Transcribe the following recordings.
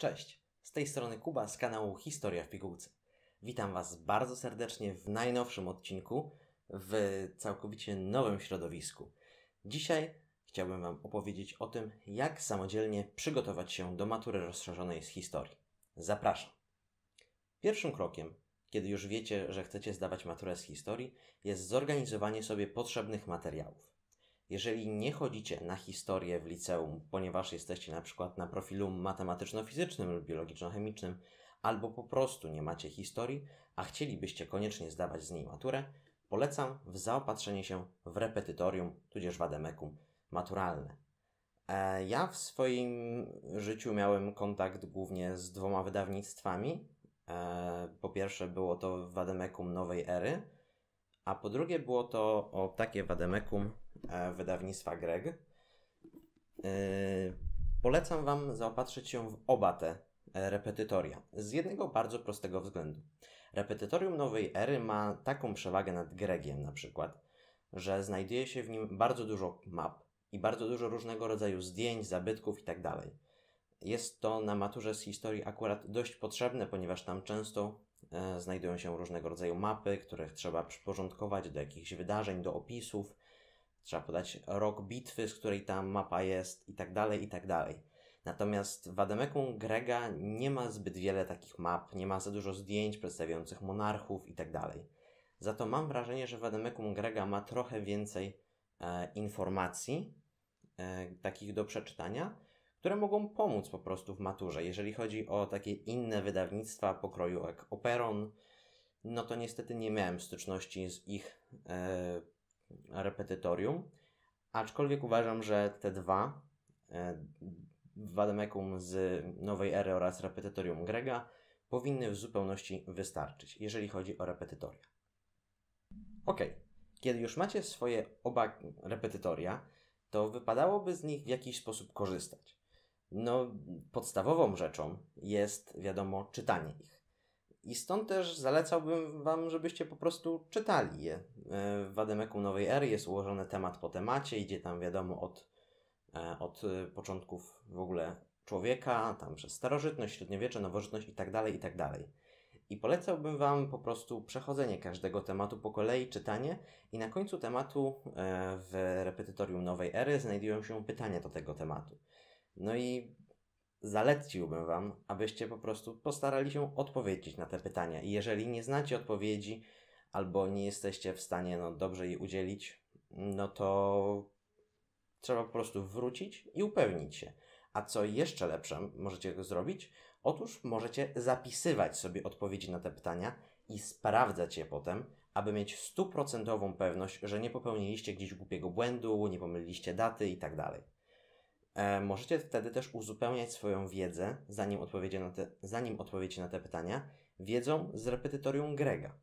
Cześć, z tej strony Kuba z kanału Historia w Pigułce. Witam Was bardzo serdecznie w najnowszym odcinku w całkowicie nowym środowisku. Dzisiaj chciałbym Wam opowiedzieć o tym, jak samodzielnie przygotować się do matury rozszerzonej z historii. Zapraszam. Pierwszym krokiem, kiedy już wiecie, że chcecie zdawać maturę z historii, jest zorganizowanie sobie potrzebnych materiałów. Jeżeli nie chodzicie na historię w liceum, ponieważ jesteście na przykład na profilu matematyczno-fizycznym lub biologiczno-chemicznym, albo po prostu nie macie historii, a chcielibyście koniecznie zdawać z niej maturę, polecam w zaopatrzenie się w repetytorium, tudzież w ademekum maturalne. E, ja w swoim życiu miałem kontakt głównie z dwoma wydawnictwami. E, po pierwsze było to Wademekum Nowej Ery, a po drugie było to o takie wademekum e, wydawnictwa Greg. E, polecam Wam zaopatrzyć się w oba te e, repetytoria. Z jednego bardzo prostego względu. Repetytorium nowej ery ma taką przewagę nad Gregiem na przykład, że znajduje się w nim bardzo dużo map i bardzo dużo różnego rodzaju zdjęć, zabytków itd. Tak Jest to na maturze z historii akurat dość potrzebne, ponieważ tam często E, znajdują się różnego rodzaju mapy, których trzeba przyporządkować do jakichś wydarzeń, do opisów. Trzeba podać rok bitwy, z której ta mapa jest, i tak dalej, i tak dalej. Natomiast w Ademekum Grega nie ma zbyt wiele takich map, nie ma za dużo zdjęć przedstawiających monarchów i tak dalej. Za to mam wrażenie, że w Ademekum Grega ma trochę więcej e, informacji, e, takich do przeczytania, które mogą pomóc po prostu w maturze. Jeżeli chodzi o takie inne wydawnictwa pokroju jak Operon, no to niestety nie miałem styczności z ich e, repetytorium, aczkolwiek uważam, że te dwa, e, Wademekum z Nowej Ery oraz Repetytorium Grega, powinny w zupełności wystarczyć, jeżeli chodzi o repetytoria. Ok, kiedy już macie swoje oba repetytoria, to wypadałoby z nich w jakiś sposób korzystać. No, podstawową rzeczą jest, wiadomo, czytanie ich. I stąd też zalecałbym Wam, żebyście po prostu czytali je. E, w Wademeku Nowej Ery jest ułożony temat po temacie, idzie tam, wiadomo, od, e, od e, początków w ogóle człowieka, tam przez starożytność, średniowiecze, nowożytność itd., tak tak dalej I polecałbym Wam po prostu przechodzenie każdego tematu po kolei, czytanie i na końcu tematu w repetytorium Nowej Ery znajdują się pytania do tego tematu. No i zaleciłbym Wam, abyście po prostu postarali się odpowiedzieć na te pytania. I jeżeli nie znacie odpowiedzi albo nie jesteście w stanie no, dobrze jej udzielić, no to trzeba po prostu wrócić i upewnić się. A co jeszcze lepsze, możecie zrobić? Otóż możecie zapisywać sobie odpowiedzi na te pytania i sprawdzać je potem, aby mieć stuprocentową pewność, że nie popełniliście gdzieś głupiego błędu, nie pomyliliście daty itd. Tak E, możecie wtedy też uzupełniać swoją wiedzę, zanim, na te, zanim odpowiecie na te pytania, wiedzą z repetytorium Grega.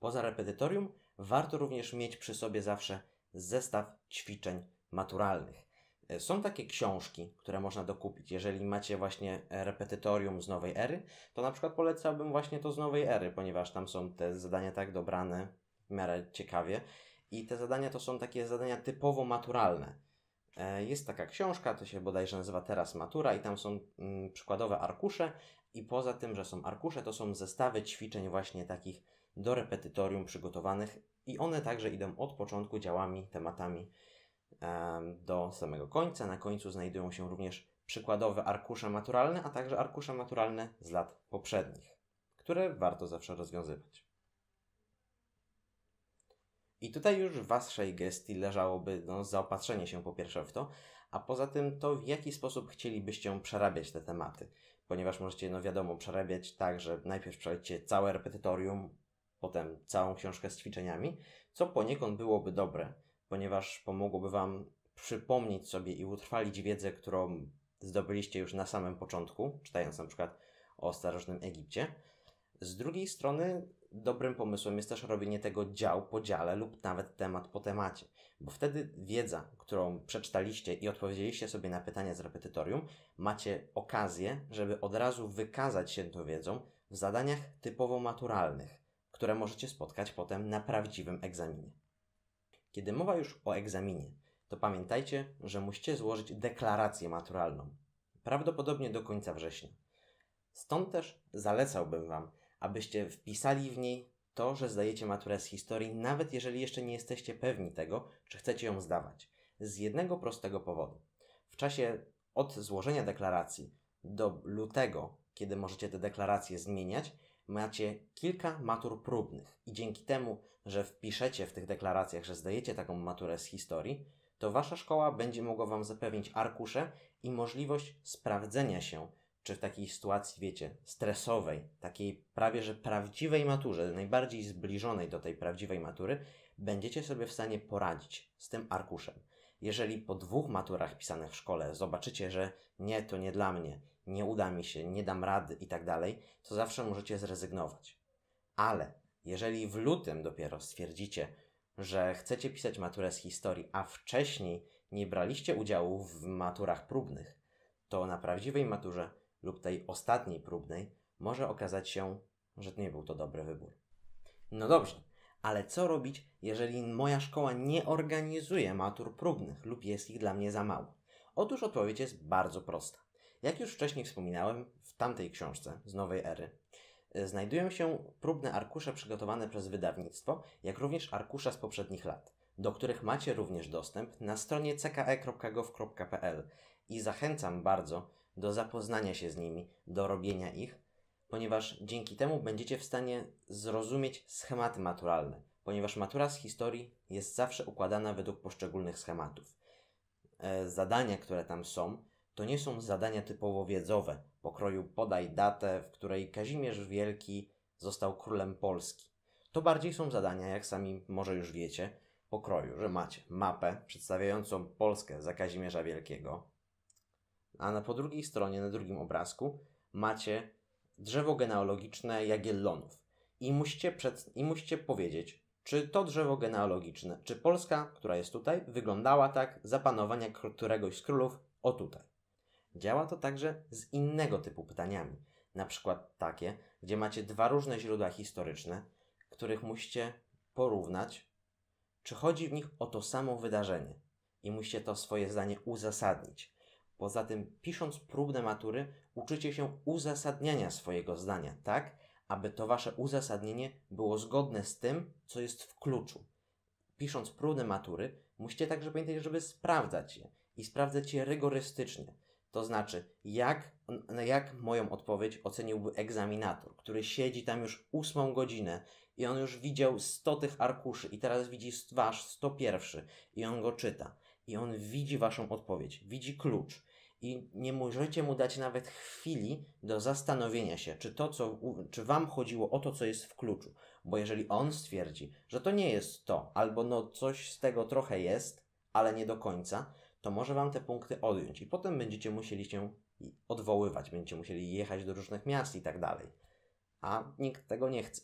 Poza repetytorium warto również mieć przy sobie zawsze zestaw ćwiczeń maturalnych. E, są takie książki, które można dokupić. Jeżeli macie właśnie repetytorium z nowej ery, to na przykład polecałbym właśnie to z nowej ery, ponieważ tam są te zadania tak dobrane w miarę ciekawie. I te zadania to są takie zadania typowo maturalne. E, jest taka książka, to się bodajże nazywa Teraz Matura i tam są mm, przykładowe arkusze i poza tym, że są arkusze, to są zestawy ćwiczeń właśnie takich do repetytorium przygotowanych i one także idą od początku działami, tematami e, do samego końca. Na końcu znajdują się również przykładowe arkusze maturalne, a także arkusze maturalne z lat poprzednich, które warto zawsze rozwiązywać. I tutaj już w waszej gestii leżałoby no, zaopatrzenie się po pierwsze w to, a poza tym to, w jaki sposób chcielibyście przerabiać te tematy. Ponieważ możecie, no wiadomo, przerabiać tak, że najpierw przejdźcie całe repetytorium, potem całą książkę z ćwiczeniami, co poniekąd byłoby dobre, ponieważ pomogłoby Wam przypomnieć sobie i utrwalić wiedzę, którą zdobyliście już na samym początku, czytając na przykład o starożytnym Egipcie. Z drugiej strony dobrym pomysłem jest też robienie tego dział po dziale lub nawet temat po temacie, bo wtedy wiedza, którą przeczytaliście i odpowiedzieliście sobie na pytania z repetytorium, macie okazję, żeby od razu wykazać się tą wiedzą w zadaniach typowo maturalnych, które możecie spotkać potem na prawdziwym egzaminie. Kiedy mowa już o egzaminie, to pamiętajcie, że musicie złożyć deklarację maturalną, prawdopodobnie do końca września. Stąd też zalecałbym Wam, abyście wpisali w niej to, że zdajecie maturę z historii, nawet jeżeli jeszcze nie jesteście pewni tego, czy chcecie ją zdawać. Z jednego prostego powodu. W czasie od złożenia deklaracji do lutego, kiedy możecie te deklaracje zmieniać, macie kilka matur próbnych i dzięki temu, że wpiszecie w tych deklaracjach, że zdajecie taką maturę z historii, to wasza szkoła będzie mogła wam zapewnić arkusze i możliwość sprawdzenia się czy w takiej sytuacji, wiecie, stresowej, takiej prawie że prawdziwej maturze, najbardziej zbliżonej do tej prawdziwej matury, będziecie sobie w stanie poradzić z tym arkuszem. Jeżeli po dwóch maturach pisanych w szkole zobaczycie, że nie, to nie dla mnie, nie uda mi się, nie dam rady i tak dalej, to zawsze możecie zrezygnować. Ale jeżeli w lutym dopiero stwierdzicie, że chcecie pisać maturę z historii, a wcześniej nie braliście udziału w maturach próbnych, to na prawdziwej maturze lub tej ostatniej próbnej, może okazać się, że nie był to dobry wybór. No dobrze, ale co robić, jeżeli moja szkoła nie organizuje matur próbnych lub jest ich dla mnie za mało? Otóż odpowiedź jest bardzo prosta. Jak już wcześniej wspominałem, w tamtej książce z nowej ery e, znajdują się próbne arkusze przygotowane przez wydawnictwo, jak również arkusze z poprzednich lat, do których macie również dostęp na stronie cke.gov.pl i zachęcam bardzo do zapoznania się z nimi, do robienia ich, ponieważ dzięki temu będziecie w stanie zrozumieć schematy maturalne, ponieważ matura z historii jest zawsze układana według poszczególnych schematów. E, zadania, które tam są, to nie są zadania typowo wiedzowe, pokroju podaj datę, w której Kazimierz Wielki został królem Polski. To bardziej są zadania, jak sami może już wiecie, pokroju, że macie mapę przedstawiającą Polskę za Kazimierza Wielkiego, a na po drugiej stronie, na drugim obrazku, macie drzewo genealogiczne Jagiellonów. I musicie, przed, I musicie powiedzieć, czy to drzewo genealogiczne, czy Polska, która jest tutaj, wyglądała tak za panowania któregoś z królów o tutaj. Działa to także z innego typu pytaniami, na przykład takie, gdzie macie dwa różne źródła historyczne, których musicie porównać, czy chodzi w nich o to samo wydarzenie i musicie to swoje zdanie uzasadnić. Poza tym, pisząc próbne matury, uczycie się uzasadniania swojego zdania, tak, aby to wasze uzasadnienie było zgodne z tym, co jest w kluczu. Pisząc próbne matury, musicie także pamiętać, żeby sprawdzać je i sprawdzać je rygorystycznie. To znaczy, jak, jak moją odpowiedź oceniłby egzaminator, który siedzi tam już ósmą godzinę i on już widział 100 tych arkuszy i teraz widzi wasz 101 i on go czyta i on widzi waszą odpowiedź, widzi klucz i nie możecie mu dać nawet chwili do zastanowienia się, czy to, co, czy wam chodziło o to, co jest w kluczu. Bo jeżeli on stwierdzi, że to nie jest to, albo no coś z tego trochę jest, ale nie do końca, to może wam te punkty odjąć i potem będziecie musieli się odwoływać, będziecie musieli jechać do różnych miast i tak dalej. A nikt tego nie chce.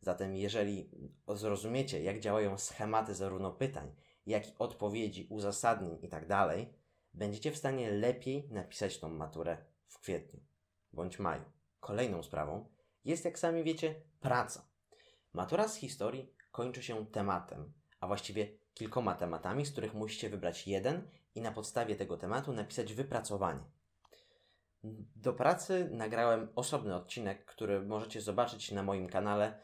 Zatem, jeżeli zrozumiecie, jak działają schematy zarówno pytań, jak i odpowiedzi, uzasadnień i tak dalej, będziecie w stanie lepiej napisać tą maturę w kwietniu bądź maju. Kolejną sprawą jest, jak sami wiecie, praca. Matura z historii kończy się tematem, a właściwie kilkoma tematami, z których musicie wybrać jeden i na podstawie tego tematu napisać wypracowanie. Do pracy nagrałem osobny odcinek, który możecie zobaczyć na moim kanale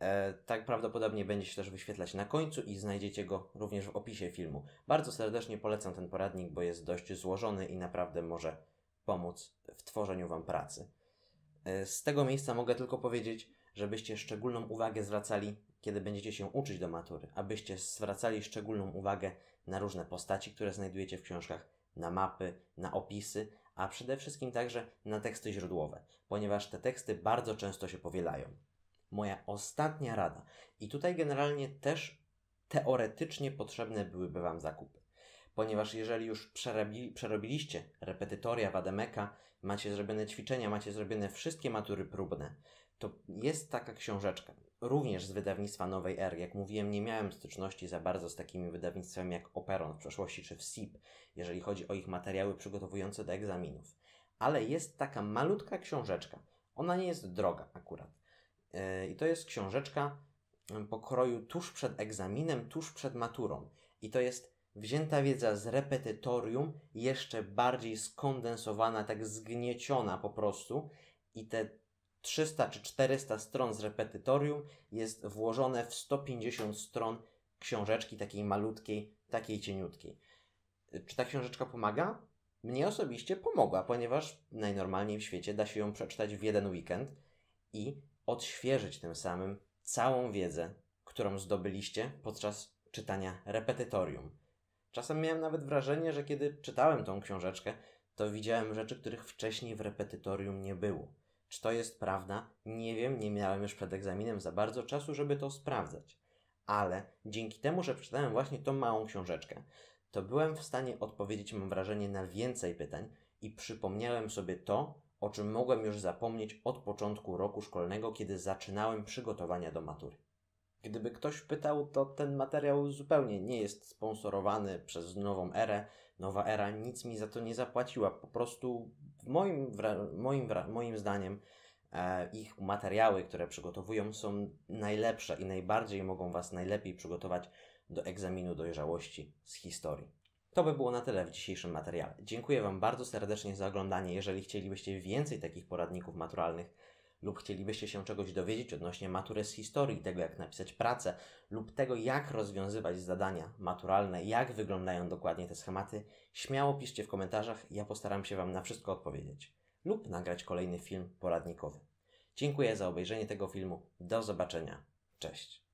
E, tak prawdopodobnie będzie się też wyświetlać na końcu i znajdziecie go również w opisie filmu. Bardzo serdecznie polecam ten poradnik, bo jest dość złożony i naprawdę może pomóc w tworzeniu Wam pracy. E, z tego miejsca mogę tylko powiedzieć, żebyście szczególną uwagę zwracali, kiedy będziecie się uczyć do matury, abyście zwracali szczególną uwagę na różne postaci, które znajdujecie w książkach, na mapy, na opisy, a przede wszystkim także na teksty źródłowe, ponieważ te teksty bardzo często się powielają moja ostatnia rada. I tutaj generalnie też teoretycznie potrzebne byłyby Wam zakupy. Ponieważ jeżeli już przerobili, przerobiliście repetytoria Wademeka, macie zrobione ćwiczenia, macie zrobione wszystkie matury próbne, to jest taka książeczka, również z wydawnictwa Nowej R. Jak mówiłem, nie miałem styczności za bardzo z takimi wydawnictwami jak Operon w przeszłości czy w SIP, jeżeli chodzi o ich materiały przygotowujące do egzaminów. Ale jest taka malutka książeczka. Ona nie jest droga akurat. I to jest książeczka pokroju tuż przed egzaminem, tuż przed maturą. I to jest wzięta wiedza z repetytorium, jeszcze bardziej skondensowana, tak zgnieciona po prostu. I te 300 czy 400 stron z repetytorium jest włożone w 150 stron książeczki takiej malutkiej, takiej cieniutkiej. Czy ta książeczka pomaga? Mnie osobiście pomogła, ponieważ najnormalniej w świecie da się ją przeczytać w jeden weekend i odświeżyć tym samym całą wiedzę, którą zdobyliście podczas czytania repetytorium. Czasem miałem nawet wrażenie, że kiedy czytałem tą książeczkę, to widziałem rzeczy, których wcześniej w repetytorium nie było. Czy to jest prawda? Nie wiem, nie miałem już przed egzaminem za bardzo czasu, żeby to sprawdzać. Ale dzięki temu, że przeczytałem właśnie tą małą książeczkę, to byłem w stanie odpowiedzieć, mam wrażenie, na więcej pytań i przypomniałem sobie to, o czym mogłem już zapomnieć od początku roku szkolnego, kiedy zaczynałem przygotowania do matury. Gdyby ktoś pytał, to ten materiał zupełnie nie jest sponsorowany przez nową erę. Nowa era nic mi za to nie zapłaciła. Po prostu moim, moim, moim zdaniem e, ich materiały, które przygotowują, są najlepsze i najbardziej mogą Was najlepiej przygotować do egzaminu dojrzałości z historii. To by było na tyle w dzisiejszym materiale. Dziękuję Wam bardzo serdecznie za oglądanie. Jeżeli chcielibyście więcej takich poradników maturalnych lub chcielibyście się czegoś dowiedzieć odnośnie matury z historii, tego jak napisać pracę lub tego jak rozwiązywać zadania maturalne, jak wyglądają dokładnie te schematy, śmiało piszcie w komentarzach, ja postaram się Wam na wszystko odpowiedzieć lub nagrać kolejny film poradnikowy. Dziękuję za obejrzenie tego filmu. Do zobaczenia. Cześć.